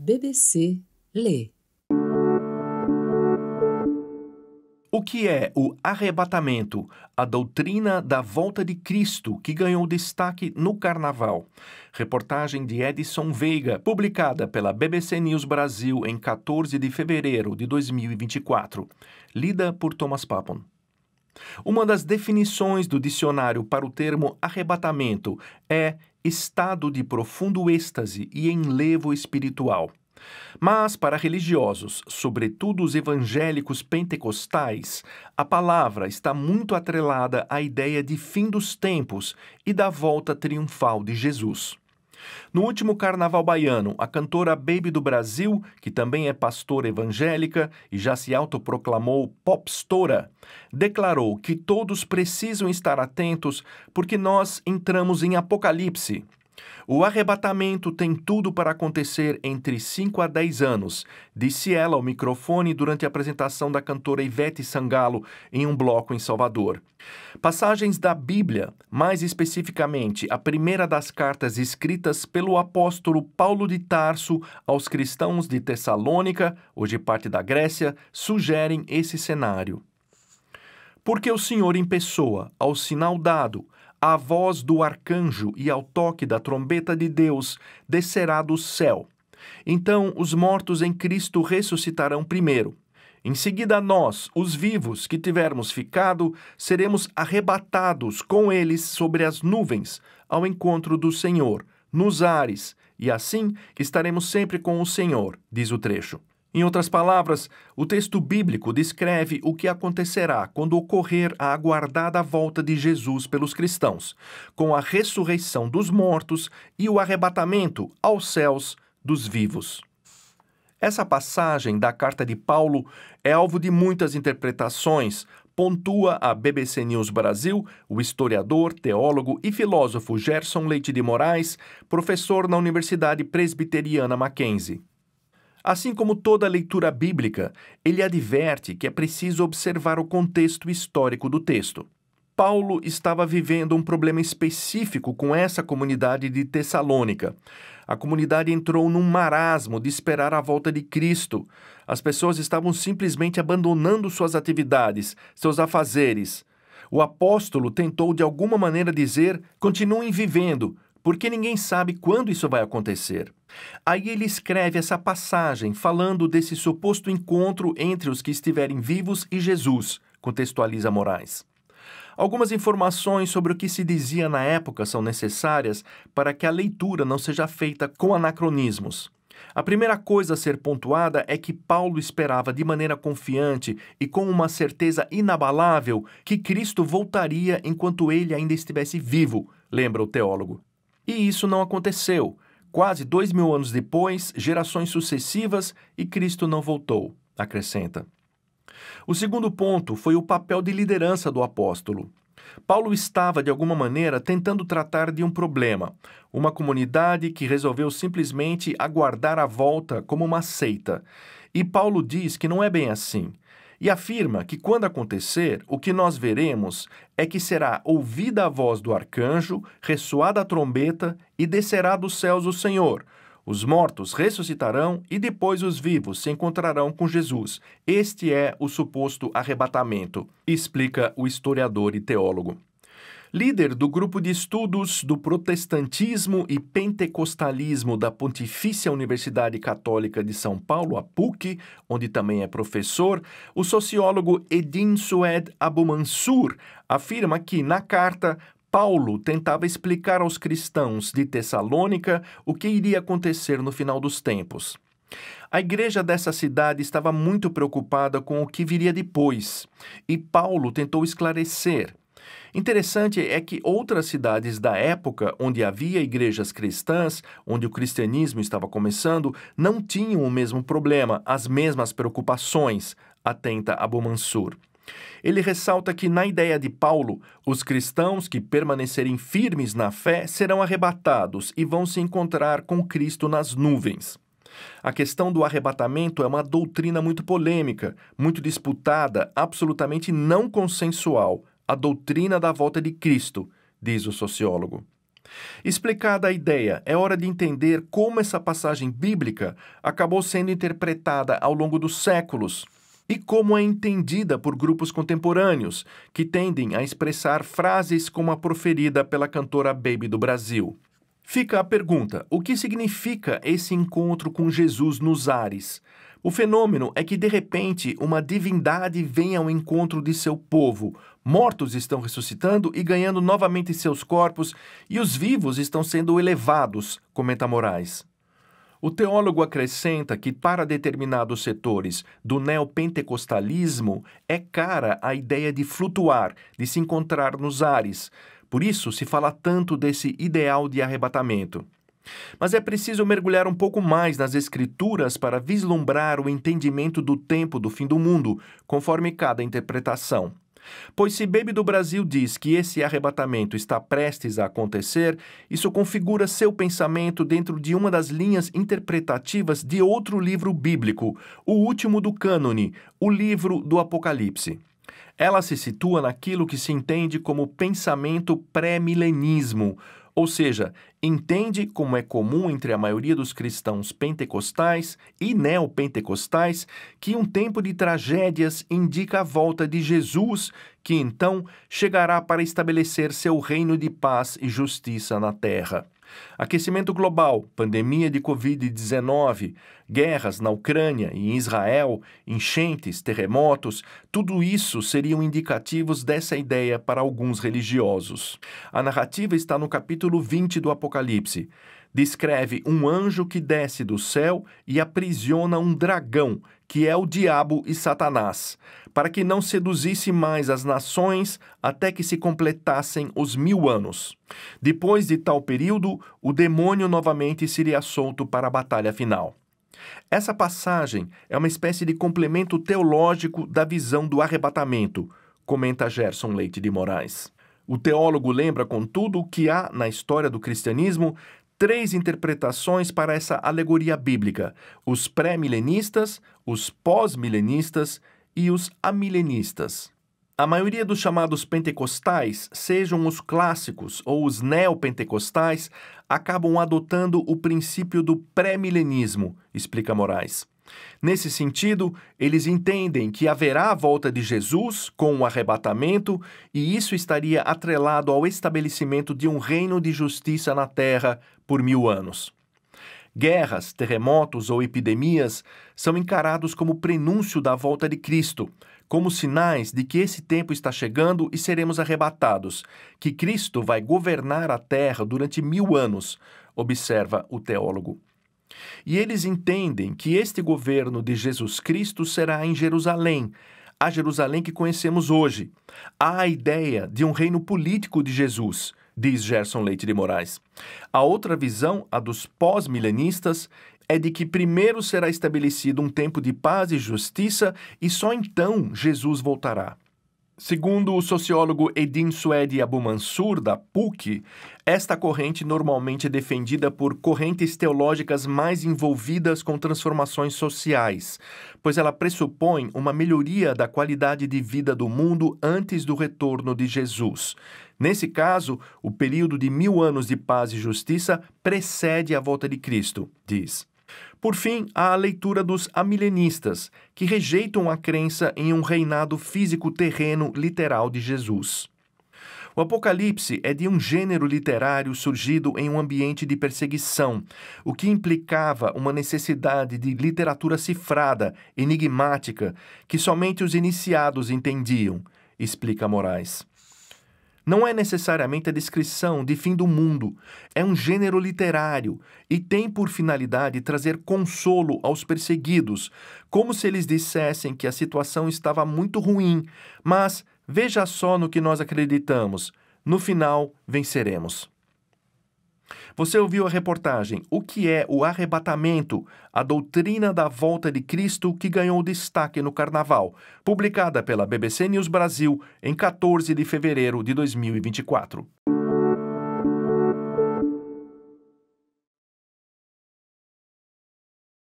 BBC lê. O que é o arrebatamento, a doutrina da volta de Cristo que ganhou destaque no Carnaval? Reportagem de Edson Veiga, publicada pela BBC News Brasil em 14 de fevereiro de 2024, lida por Thomas Papon. Uma das definições do dicionário para o termo arrebatamento é estado de profundo êxtase e enlevo espiritual. Mas para religiosos, sobretudo os evangélicos pentecostais, a palavra está muito atrelada à ideia de fim dos tempos e da volta triunfal de Jesus. No último carnaval baiano, a cantora Baby do Brasil, que também é pastora evangélica e já se autoproclamou popstora, declarou que todos precisam estar atentos porque nós entramos em apocalipse, o arrebatamento tem tudo para acontecer entre 5 a 10 anos, disse ela ao microfone durante a apresentação da cantora Ivete Sangalo em um bloco em Salvador. Passagens da Bíblia, mais especificamente a primeira das cartas escritas pelo apóstolo Paulo de Tarso aos cristãos de Tessalônica, hoje parte da Grécia, sugerem esse cenário. Porque o Senhor em pessoa, ao sinal dado, à voz do arcanjo e ao toque da trombeta de Deus, descerá do céu. Então os mortos em Cristo ressuscitarão primeiro. Em seguida, nós, os vivos que tivermos ficado, seremos arrebatados com eles sobre as nuvens, ao encontro do Senhor, nos ares, e assim estaremos sempre com o Senhor, diz o trecho. Em outras palavras, o texto bíblico descreve o que acontecerá quando ocorrer a aguardada volta de Jesus pelos cristãos, com a ressurreição dos mortos e o arrebatamento aos céus dos vivos. Essa passagem da carta de Paulo é alvo de muitas interpretações, pontua a BBC News Brasil o historiador, teólogo e filósofo Gerson Leite de Moraes, professor na Universidade Presbiteriana Mackenzie. Assim como toda leitura bíblica, ele adverte que é preciso observar o contexto histórico do texto. Paulo estava vivendo um problema específico com essa comunidade de Tessalônica. A comunidade entrou num marasmo de esperar a volta de Cristo. As pessoas estavam simplesmente abandonando suas atividades, seus afazeres. O apóstolo tentou de alguma maneira dizer: continuem vivendo, porque ninguém sabe quando isso vai acontecer. Aí ele escreve essa passagem falando desse suposto encontro entre os que estiverem vivos e Jesus, contextualiza Moraes. Algumas informações sobre o que se dizia na época são necessárias para que a leitura não seja feita com anacronismos. A primeira coisa a ser pontuada é que Paulo esperava de maneira confiante e com uma certeza inabalável que Cristo voltaria enquanto ele ainda estivesse vivo, lembra o teólogo. E isso não aconteceu. Quase dois mil anos depois, gerações sucessivas e Cristo não voltou, acrescenta. O segundo ponto foi o papel de liderança do apóstolo. Paulo estava, de alguma maneira, tentando tratar de um problema, uma comunidade que resolveu simplesmente aguardar a volta como uma seita. E Paulo diz que não é bem assim e afirma que quando acontecer, o que nós veremos é que será ouvida a voz do arcanjo, ressoada a trombeta e descerá dos céus o Senhor. Os mortos ressuscitarão e depois os vivos se encontrarão com Jesus. Este é o suposto arrebatamento, explica o historiador e teólogo líder do grupo de estudos do protestantismo e pentecostalismo da Pontifícia Universidade Católica de São Paulo, a PUC, onde também é professor, o sociólogo Edin Sued Mansur afirma que, na carta, Paulo tentava explicar aos cristãos de Tessalônica o que iria acontecer no final dos tempos. A igreja dessa cidade estava muito preocupada com o que viria depois, e Paulo tentou esclarecer Interessante é que outras cidades da época, onde havia igrejas cristãs, onde o cristianismo estava começando, não tinham o mesmo problema, as mesmas preocupações, atenta Abu Mansur. Ele ressalta que, na ideia de Paulo, os cristãos que permanecerem firmes na fé serão arrebatados e vão se encontrar com Cristo nas nuvens. A questão do arrebatamento é uma doutrina muito polêmica, muito disputada, absolutamente não consensual, a doutrina da volta de Cristo, diz o sociólogo. Explicada a ideia, é hora de entender como essa passagem bíblica acabou sendo interpretada ao longo dos séculos e como é entendida por grupos contemporâneos, que tendem a expressar frases como a proferida pela cantora Baby do Brasil. Fica a pergunta: o que significa esse encontro com Jesus nos ares? O fenômeno é que, de repente, uma divindade vem ao encontro de seu povo. Mortos estão ressuscitando e ganhando novamente seus corpos, e os vivos estão sendo elevados, comenta Moraes. O teólogo acrescenta que, para determinados setores do neopentecostalismo, é cara a ideia de flutuar, de se encontrar nos ares. Por isso se fala tanto desse ideal de arrebatamento. Mas é preciso mergulhar um pouco mais nas Escrituras para vislumbrar o entendimento do tempo do fim do mundo, conforme cada interpretação. Pois se Bebe do Brasil diz que esse arrebatamento está prestes a acontecer, isso configura seu pensamento dentro de uma das linhas interpretativas de outro livro bíblico, o último do cânone, o livro do Apocalipse. Ela se situa naquilo que se entende como pensamento pré-milenismo, ou seja, entende como é comum entre a maioria dos cristãos pentecostais e neopentecostais que um tempo de tragédias indica a volta de Jesus, que então chegará para estabelecer seu reino de paz e justiça na terra. Aquecimento global, pandemia de Covid-19, guerras na Ucrânia e em Israel, enchentes, terremotos, tudo isso seriam indicativos dessa ideia para alguns religiosos. A narrativa está no capítulo 20 do Apocalipse descreve um anjo que desce do céu e aprisiona um dragão, que é o diabo e Satanás, para que não seduzisse mais as nações até que se completassem os mil anos. Depois de tal período, o demônio novamente seria solto para a batalha final. Essa passagem é uma espécie de complemento teológico da visão do arrebatamento, comenta Gerson Leite de Moraes. O teólogo lembra, contudo, que há, na história do cristianismo, três interpretações para essa alegoria bíblica: os pré-milenistas, os pós-milenistas e os amilenistas. A maioria dos chamados pentecostais, sejam os clássicos ou os neopentecostais, acabam adotando o princípio do pré-milenismo, explica Moraes. Nesse sentido, eles entendem que haverá a volta de Jesus com o arrebatamento, e isso estaria atrelado ao estabelecimento de um reino de justiça na terra por mil anos. Guerras, terremotos ou epidemias são encarados como prenúncio da volta de Cristo, como sinais de que esse tempo está chegando e seremos arrebatados, que Cristo vai governar a terra durante mil anos, observa o teólogo e eles entendem que este governo de Jesus Cristo será em Jerusalém, a Jerusalém que conhecemos hoje. Há a ideia de um reino político de Jesus, diz Gerson Leite de Moraes. A outra visão, a dos pós-milenistas, é de que primeiro será estabelecido um tempo de paz e justiça e só então Jesus voltará. Segundo o sociólogo Edin Abu Mansur, da PUC, esta corrente normalmente é defendida por correntes teológicas mais envolvidas com transformações sociais, pois ela pressupõe uma melhoria da qualidade de vida do mundo antes do retorno de Jesus. Nesse caso, o período de mil anos de paz e justiça precede a volta de Cristo, diz. Por fim, há a leitura dos amilenistas, que rejeitam a crença em um reinado físico terreno literal de Jesus. O Apocalipse é de um gênero literário surgido em um ambiente de perseguição, o que implicava uma necessidade de literatura cifrada, enigmática, que somente os iniciados entendiam, explica Moraes não é necessariamente a descrição de fim do mundo, é um gênero literário e tem por finalidade trazer consolo aos perseguidos, como se eles dissessem que a situação estava muito ruim, mas veja só no que nós acreditamos: no final venceremos. Você ouviu a reportagem O que é o arrebatamento? A doutrina da volta de Cristo que ganhou destaque no carnaval, publicada pela BBC News Brasil em 14 de fevereiro de 2024.